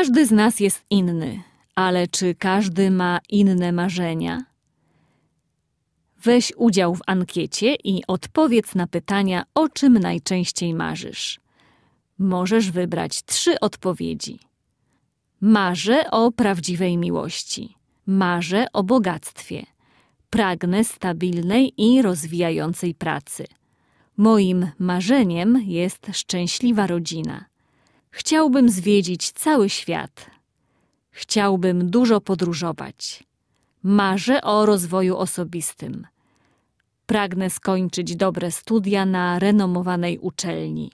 Każdy z nas jest inny, ale czy każdy ma inne marzenia? Weź udział w ankiecie i odpowiedz na pytania, o czym najczęściej marzysz. Możesz wybrać trzy odpowiedzi. Marzę o prawdziwej miłości. Marzę o bogactwie. Pragnę stabilnej i rozwijającej pracy. Moim marzeniem jest szczęśliwa rodzina. Chciałbym zwiedzić cały świat. Chciałbym dużo podróżować. Marzę o rozwoju osobistym. Pragnę skończyć dobre studia na renomowanej uczelni.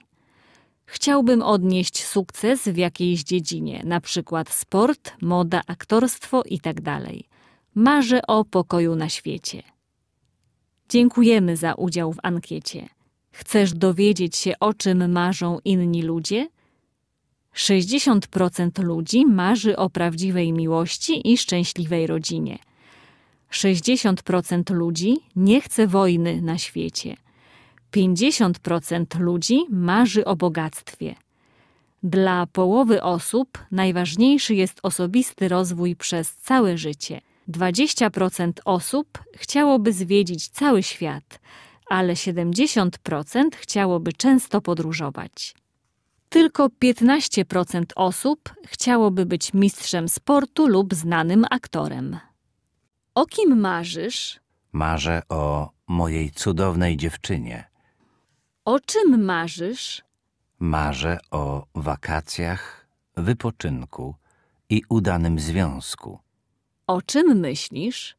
Chciałbym odnieść sukces w jakiejś dziedzinie, na przykład sport, moda, aktorstwo itd. Tak Marzę o pokoju na świecie. Dziękujemy za udział w ankiecie. Chcesz dowiedzieć się, o czym marzą inni ludzie? 60% ludzi marzy o prawdziwej miłości i szczęśliwej rodzinie. 60% ludzi nie chce wojny na świecie. 50% ludzi marzy o bogactwie. Dla połowy osób najważniejszy jest osobisty rozwój przez całe życie. 20% osób chciałoby zwiedzić cały świat, ale 70% chciałoby często podróżować tylko 15% osób chciałoby być mistrzem sportu lub znanym aktorem. O kim marzysz? Marzę o mojej cudownej dziewczynie. O czym marzysz? Marzę o wakacjach, wypoczynku i udanym związku. O czym myślisz?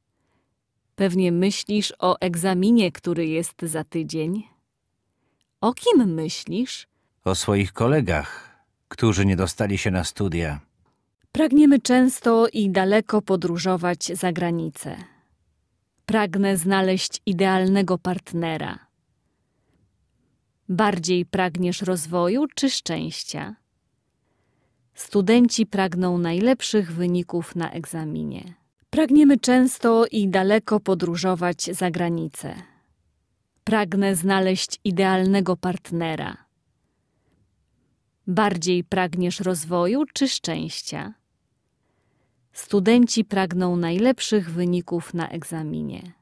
Pewnie myślisz o egzaminie, który jest za tydzień. O kim myślisz? o swoich kolegach, którzy nie dostali się na studia. Pragniemy często i daleko podróżować za granicę. Pragnę znaleźć idealnego partnera. Bardziej pragniesz rozwoju czy szczęścia? Studenci pragną najlepszych wyników na egzaminie. Pragniemy często i daleko podróżować za granicę. Pragnę znaleźć idealnego partnera. Bardziej pragniesz rozwoju czy szczęścia? Studenci pragną najlepszych wyników na egzaminie.